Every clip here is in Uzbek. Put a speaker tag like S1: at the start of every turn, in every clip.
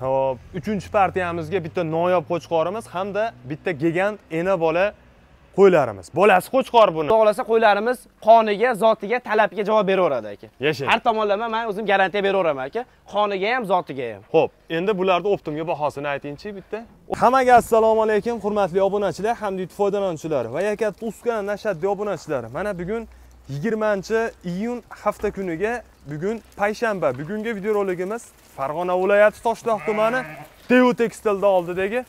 S1: hop uchinchi partiyamizga bitta noyob qo'chqorimiz hamda bitta gigant ena bola qo'ylarimiz bolasi qo'chqor buni
S2: xohlasa qo'ylarimiz qoniga zotiga talabga javob beraveradi aka yashang har ben uzun o'zim verir orada ki. qoniga ham zotiga ham ho'p optum endi ayetin optimga bahosini aytingchi gel,
S1: hammaga aleyküm, alaykum hurmatli obunachilar hamda youtube foydalanuvchilari Ve yakat uskana nashaddiy obunachilar mana bugün 20. iyun hafta bugün kuniga bugun video rolü videoroligimiz Farg'ona viloyati Toshloq tumani Teo Tekstilda oldidagi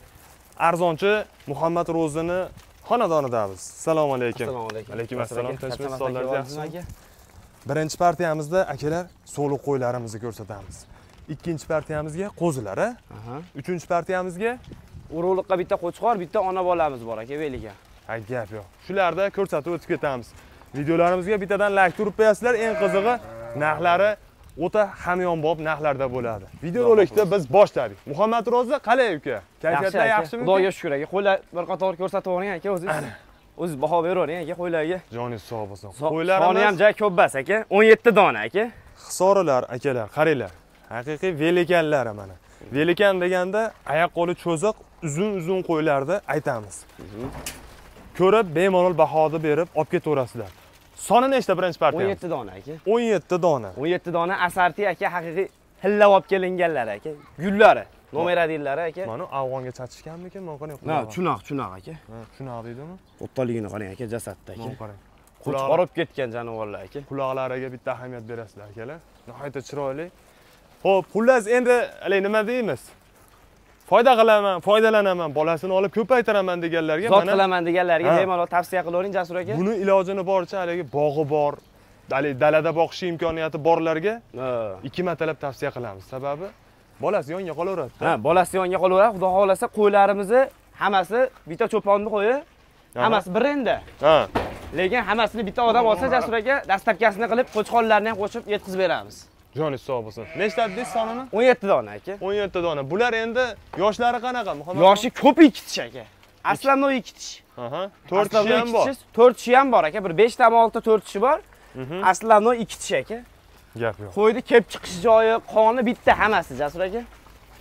S1: arzonchi Muhammad Ro'zini xonadonidamiz. Assalomu alaykum. Assalomu alaykum. Alaykum assalom. Tinchmisiz sollarga yaxshimi? Birinchi partiyamizda akalar so'liq qo'ylarimizni ko'rsatamiz. Ikkinchi partiyamizga qo'zilar,
S2: uchinchi partiyamizga urug'liqqa bitta qo'chqor, bitta ona bolamiz bor
S1: aka, veliga. ha gap yo'q. shularni ko'rsatib o'tib ketamiz. Videolarimizga bittadan layk turib qo'yasizlar, eng qizig'i narxlari o'ta hamyonbop narxlarda bo'ladi videorolikda biz boshladik muhammad roza qalay uka
S2: kayfiyatlar yaxshimi xudoga shukur aka qo'ylar bir qator ko'rsatib yuboring aka o'zingiz o'zingiz baho beravering aka qo'ylarga
S1: joningiz sog' bo'lsin
S2: qo'ylarimiz soni ham juda ko'p bas aka
S1: o'n yetti dona aka hisorilar akalar qaranglar haqiqiy velikanlari mana velikan deganda oyoq qo'li cho'ziq uzun uzun qo'ylarni aytamiz mhm. ko'rib bemalol bahodi berib olib ketaverasizlar soni nechta birinchi partiya o'n yetti
S2: dona aka o'n
S1: yetti dona
S2: o'n yetti dona asarti aka haqiqiy hillab olib kelinganlar aka gullari nomer
S1: odinlari aka mana afg'onga chatishganmikin mana qarang ha chunoq chunoq aka chunoq deydimi
S2: o'ttaligini qarang aka jasadda aka qarang
S1: qochib olib ketgan jonivorlar aka quloqlariga bitta ahamiyat berasizlar akalar nihoyatda chiroyli
S2: ho'p xullas endi
S1: haligi nima deymiz foyda qilaman foydalanaman bolasini olib ko'paytiraman deganlarga zot qilaman deganlarga bemalol
S2: tavsiya qilavering jasur aka buni
S1: ilojini boricha haligi bog'i bor dalada boqish imkoniyati borlarga ikki martalab tavsiya qilamiz sababi bolasi
S2: yonga qolaveradi ha bolasi yonga qolaveradi xudo xohlasa qo'ylarimizni hammasi bitta cho'ponni qo'yi hammasi brendi ha lekin hammasini bitta odam olsa jasur aka dastlabkasini qilib qo'chqonlarni ham qo'shib yetkazib beramiz
S1: joni sog' bo'lsin
S2: nechta dedingiz sonini o'n yetti dona aka o'n yetti dona bular endi yoshlari qanaqa muhammad yoshi ko'p ikkitish aka aslan u ikkitish to'rt tishi ham bor to'rt tishi ham bor aka bir beshtami oltita to'rt tishi bor mhm. aslan u ikkitish aka gap yo'q qo'yni kelib chiqish joyi qoni bitta hammasi jasur aka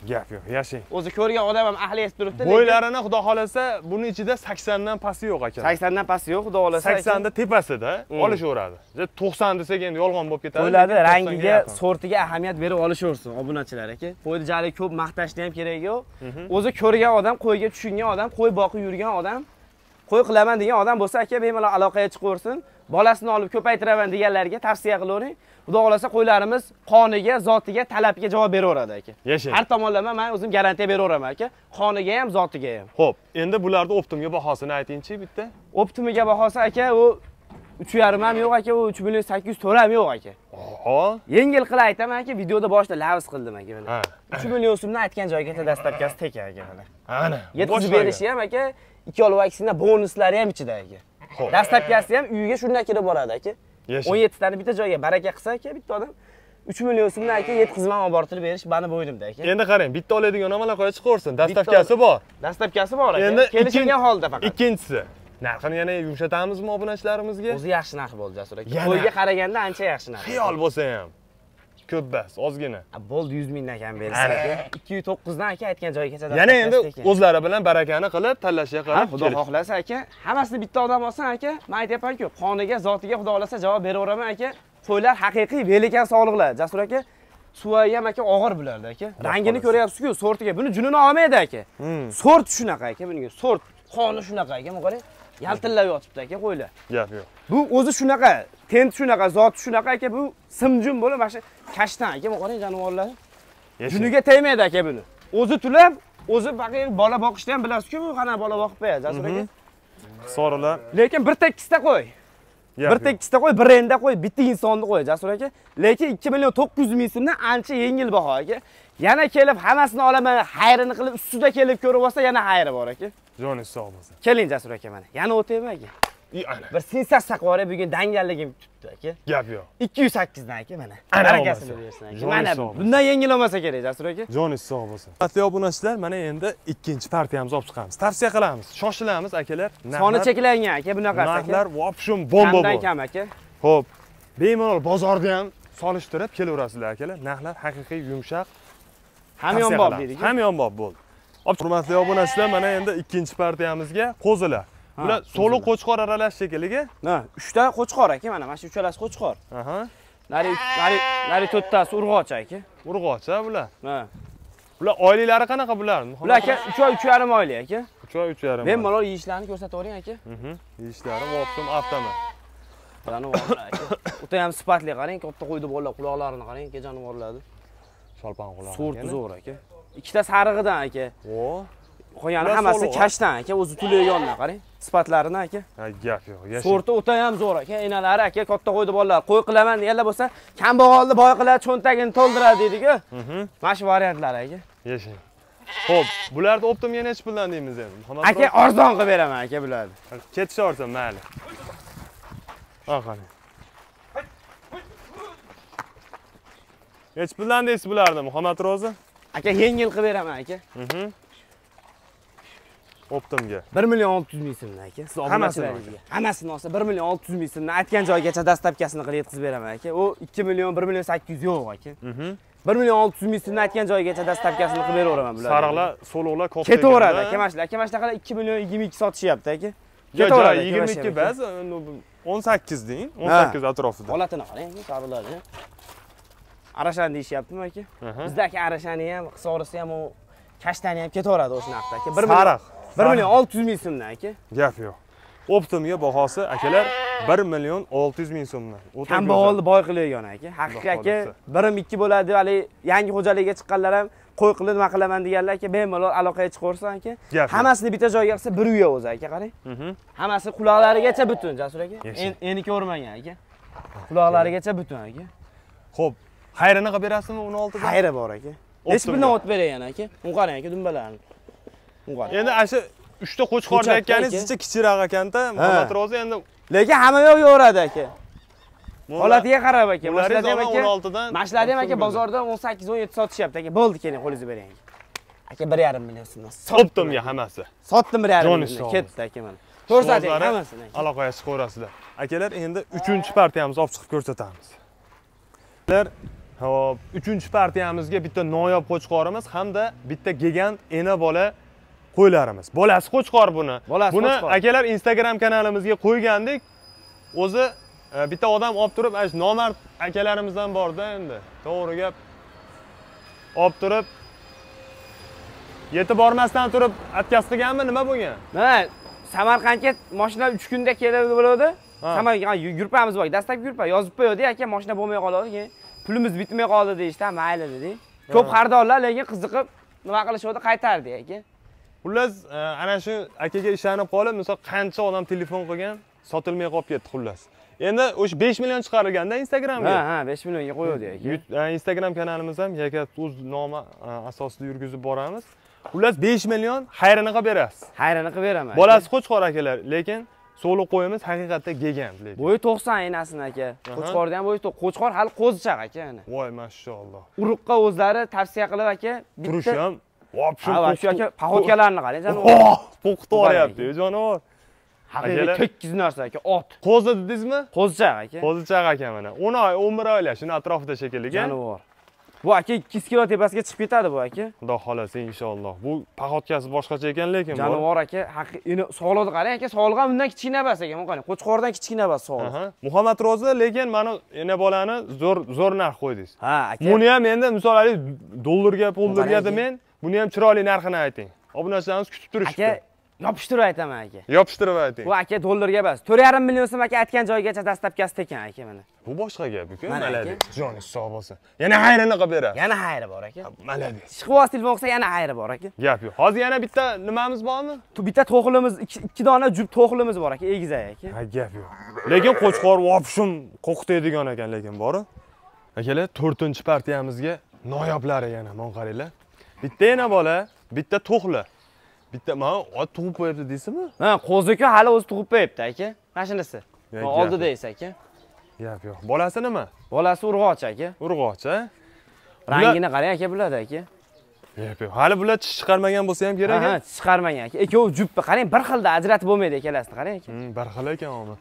S1: gap yo'q yashang
S2: o'zi ko'rgan odam ham ahli esib turibdi bo'ylarini xudo xohlasa buni ichida
S1: saksondan pasti yo'q ekan saksondan pasti yo'q xudo xohlasa saksonni
S2: tepasida mm. olishaveradi
S1: to'qson desak endi yolg'on bo'lib ketadi qo'ylarni rangiga
S2: sortiga ahamiyat berib olishaversin obunachilar aka qo'yni jali ko'p maqtashni ham keragi yo'q mhm. o'zi ko'rgan odam qo'yga tushungan odam qo'y boqib yurgan odam qo'y qilaman degan odam bo'lsa aka bemalol aloqaga chiqaversin bolasini olib ko'paytiraman deganlarga tavsiya qilavering xudo xohlasa qo'ylarimiz qoniga zotiga talabga javob beraveradi aka yashang har tomonlama man o'zim garantiya beraveraman aka qoniga ham zotiga ham ho'p endi bularni optimga bahosini aytingchi bitta optimiga bahosi aka u uch yarim ham yo'q aka u uch million sakkiz yuz to'rt ham yo'q aka yengil qilib aytaman aka videoda boshida lavz qildim aka mana uch million so'mni aytgan joygacha dastlabkasi teka aka mana ana yetkazib berishi ham aka ikki olib vaksina bonuslari ham ichida aka dastlab dastlabkisi ham uyiga shundan kirib boradi aka o'n yettitani bitta joyga baraka qilsa aka bitta odam uch million so'mdan aka yetkazman olib bortirib berish mani bo'ynimda aka
S1: endi qarang bitta oladigan odamlar qo'ya
S2: chiqaversin dastlabkasi bor dastlabkasi bor aka endi kelishilgan holda faqat
S1: ikkinchisi narxini yana yumshatamizmi obunachilarimizga o'zi yaxshi narx bo'ldi jasur aka to'yga
S2: qaraganda ancha yaxshi narx xiyol
S1: bo'lsa ham ko'p bas ozgina bo'ldi yuz mingdan kam bersa
S2: ikki yuz to'qqizdan aka aytgan joyigacha yana endi
S1: o'zlari bilan barakani qilib tanlashga qarab xudo xohlasa
S2: aka hammasini bitta odam olsin aka man aytyapmanku qoniga zotiga xudo xohlasa javob beraveraman aka qo'ylar haqiqiy velikan sog'liqlar jasur aka suvi ham aka og'ir bularda aka rangini ko'ryapsiz-ku, sortiga buni junini olmaydi aka hmm. sort shunaqa aka bunga sort qoni shunaqa aka qarang yaltillab yotibdi aka qo'ylar gap yo'q bu o'zi shunaqa tent shunaqa zoti shunaqa aka bu simjun bo'lib mana shu kashtan aka mana qarang jonivorlar juniga tegmaydi aka buni o'zi tulab o'zi baqiy bola boqishni ham bilasiz-ku, bu qanaqa bola boqib qo'yadi jasur mhm. aka sorilar lekin bir tekisda qo'y bir tekisda qo'y brenda qo'y bitta insonni qo'y jasur aka lekin ikki million to'qqiz yuz ming so'mdan ancha yengil baho aka yana kelib hammasini olaman hayrini qilib ustida kelib ko'rib olsa yana hayri bor aka joni sog' bo'lsin keling jasur aka mana yana o'taymi aka bir sensatsiya qilib yuboray bugun dangalligim tutdi aka gap yo'q ikki yuz sakkizdan aka mana barakasini bersin aka mana bundan yengil olmasa kerak jasur aka joningiz
S1: sog' bo'lsin hurmatli obunachilar mana endi ikkinchi partiyamizni olib chiqamiz tavsiya qilamiz shoshilamiz akalar
S2: soni cheklangan aka bunaqasi narxlar
S1: vopshum bomba kamdan kam aka ho'p bemalol bozorni ham solishtirib kelaverasizlar akalar narxlar haqiqiy yumshoq hamyonbop deydi hamyonbop bo'ldi hurmatli obunachilar mana endi ikkinchi partiyamizga qo'zilar
S2: bular so'liq qo'chqor aralash shekilligi ha uchta qo'chqor aka mana mana shu uchalasi qo'chqor aha nari nari nari to'rttasi urg'och aka urg'och a bular ha bular oyliklari qanaqa bularni bular aka uch oy uch yarim oylik aka uch oy uch yarim bemalol yeyishlarini ko'rsatavering aka yeyishlari avtoma. avtomat jonivorlar aka Uta ham sifatli qarang katta qo'ydi bolalar quloqlarini qarang aka jonivorlarni sholpon quloq so'rti zo'r aka ikkita sarig'idan aka qolgani hammasi kashdan aka o'zi tulayondan qarang sifatlarini aka
S1: gap yo'q sorti
S2: o'ta ham zo'r aka enalari aka katta qo'ydi bolalar qo'y qilaman deganlar bo'lsa kambag'alni boy qiladi cho'ntagini to'ldiradi deydiku mhm. mana shu variantlar aka
S1: yashang Xo'p, bularni optim yana nechi puldan deymiz endi? Aka, arzon qilib beraman aka bularni. Ketish arzon, mayli. Ha, qani. Nechi puldan deysiz bularni, Muhammad Rozi? aka yengil
S2: qilib beraman aka Mhm. optimga 1 million 600 ming so'mdan aka siz obunachilaringizga hammasini olsa 1 million 600 ming so'mdan aytgan joygacha dastavkasini qilib yetkazib beraman aka u 2 million 1 million 800 yo'q aka Mhm. 1 million 600 ming so'mdan aytgan joygacha dastavkasini qilib beraveraman bular sariqlar so'liqlar ko'p ketaveradi aka mana shular aka mana qala 2 million 22 sotishyapti aka ketaveradi 22 bas
S1: 18 deng 18 atrofida
S2: holatini qarang sariqlarni arashan deyishyaptimi aka bizdagi arashani ham hisorisi ham u kashtani ham ketaveradi o'shanaqa aka bir sariq bir million olti yuz ming so'mdan aka gap yo'q optimga bahosi akalar bir million olti yuz ming so'mdan kam baholni boy qilayotgan aka haqiqiy aka birim ikki bo'ladi deb haligi yangi xo'jalikka chiqqanlar ham qo'y qilib nima qilaman deganlar aka bemalol aloqaga chiqaversin aka hammasini bitta joyga qilsa bir uya o'zi aka qarang mhm. hammasi quloqlarigacha butun jasur aka eniki ko'rmagan aka quloqlarigacha butun aka ho'p Hayrani qilib berasizmi 16 dan? Hayra bor aka. Nechi puldan olib berayin aka? Un qarang aka dumbalarni. Un qarang. Endi asha 3 ta qo'chqorni aytganingiz sizcha kichikroq ekanda, Muhammad Rozi endi lekin hamma yoq yoradi aka. holatiga qarab aka mashinalarni ham aka 16 dan mashinalarni ham aka bozorda 18 17 sotishyapti aka bo'ldi keling qo'lingizni bering aka 1,5 million so'm sotdim hammasi sotdim 1,5 million ketdi aka mana ko'rsating hammasini
S1: aloqa yasab akalar endi 3-chi partiyamizni olib chiqib ko'rsatamiz 3 uchinchi partiyamizga bitta noyob qo'chqorimiz hamda bitta gigant ena bola qo'ylarimiz bolasi qo'chqor buni buni akalar instagram kanalimizga qo'ygandik o'zi e, bitta odam olib turib ana nomard akalarimizdan bordi endi to'g'ri gap olib turib
S2: yetib bormasdan turib отказ nima bo'lgan mana samarqandga mashina 3 kunda keladi bo'ladi samarqand yurpamiz bor dastlab yurpa yozib qo'yadi aka mashina bo'lmay qoladi keyin pulimiz bitmay qoldi deyishdi mayli dedik ko'p xaridorlar lekin qiziqib nima qilishuvdi qaytardi aka xullas e,
S1: ana shu akaga ishonib qolib misol qancha odam telefon qilgan sotilmay qolib ketdi xullas endi o'sha besh million chiqarilganda instagramga ha ha besh millionga qo'yuvdi aka instagram kanalimiz ham yakat uz nomi asosida yurgizib boramiz xullas besh million xayrini qilib berasiz xayrini qilib beraman bolasi qo'chqor
S2: akalar lekin so'li qo'yimiz haqiqatda gegant lekin bo'yi to'qson aynasin aka qo'chqorni ham bo'yi qo'chqor hali qo'zichoq aka ana voy mashalloh urug'qa o'zlari tavsiya qilib aka bitta turishi ham вообще aka pochodkalarni qarang
S1: qo'rqitib yuboryaptiyu jonivor haqiqiy tekkiz narsa aka ot qo'zi dedingizmi qo'zichaq aka qo'zichaq aka mana o'n oy o'n bir oylar shuni atrofida shekilli janivor bu aka 200 kilo tepasiga chiqib ketadi bu aka xudo xohlasa inshaalloh bu pahotkasi boshqacha ekan lekin jonivor
S2: aka haqiqiy sog'liqni qarang aka sog'liq ham undan kichkina emas ekan qani qo'chqordan kichkina emas sog'liq
S1: muhammad ro'za lekin mana ena bolani zo'r zo'r narx qo'ydingiz ha aka buni ham endi misol dollarga pullarga men buni ham chiroyli narxini ayting
S2: obunachilarimiz kutib turishibdi aka yopishtirib aytaman aka yopishtirib ayting bu aka dollarga emas to'rt yarim million so'm aka aytgan joyigacha dastlabkasi tekan aka mana bu boshqa gap uka maladi joni sog' bo'lsin yana hayrini qilib beradi yana hayri bor aka maladi ishqiboz telefon qilsa yana hayri bor aka gap yo'q hozir yana bitta nimamiz bormi bitta to'xlimiz ikki dona jub to'xlimiz bor aka egizak aka ha
S1: gap yo'q lekin qo'chqor vopshim qo'rqitadigan ekan lekin bori akalar to'rtinchi partiyamizga noyoblari yana mana qaranglar bitta yana bola bitta to'xli bitta mana ot tug'ib qo'yapti deysizmi ha qo'ziku
S2: hali o'zi tug'ib qo'yapti aka mana shunisi esa aka gap yo'q bolasi nima bolasi urg'ochi aka urg'ochi rangini qarang aka bularni aka yo'q hali bular tish chiqarmagan bo'lsa ham kerak ha tish chiqarmagan aka ikkovi juppi qarang bir xilda ajratib bo'lmaydi
S1: ikkalasini qarang aka hmm, bir xil ekan uni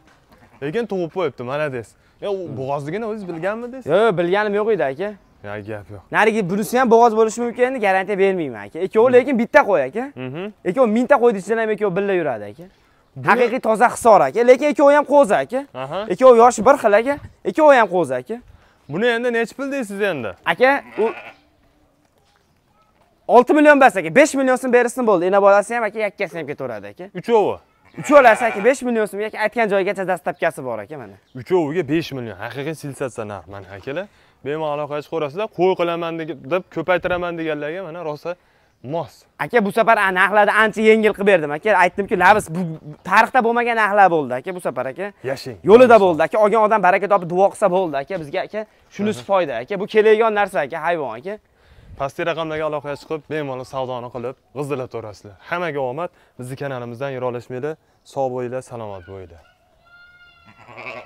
S1: lekin tug'ib qo'yibdi mana deysiz yo bo'g'ozligini o'zingiz
S2: bilganmidingiz yo'q bilganim yo'q edi aka gap yo'q narigi bunisi ham bo'g'oz bo'lishi mumkin garantiya bermayman aka ikkovi lekin bitta qo'y aka mhm. ikkovi mingta qo'y desangiz ham ikkovi birga yuradi aka haqiqiy toza hisor aka lekin ikkovi ham qo'zi aka ikkovi yoshi bir xil aka ikkovi ham qo'zi aka buni endi nechi pul deysiz endi aka u 6 million bas aka 5 million so'm bersin bo'ldi ena bolasi ham aka yakkasi ham ketaveradi aka uchovi uchovlasi aka 5 million so'm aka aytgan joyigacha dastlabkasi bor aka mana
S1: uchoviga 5 million haqiqiy sensatsiya narx mana akalar bemalol qaytib ko'rasizlar qo'y qilaman deb ko'paytiraman deganlarga mana
S2: rosa mos aka bu safar narxlarni ancha yengil qilib berdim aka aytdimku labiz bu tarixda bo'lmagan narxlar bo'ldi aka bu safar aka yashang yo'lida bo'ldi aka olgan odam baraka topib duo qilsa bo'ldi aka bizga aka shunisi foyda aka bu kelayotgan narsa aka hayvon aka
S1: pastki raqamlarga aloqaga chiqib bemalol savdoni qilib g'izdilab turasizlar hammaga omad bizni kanalimizdan yiroqlashmanglar sog' bo'linglar salomat bo'linglar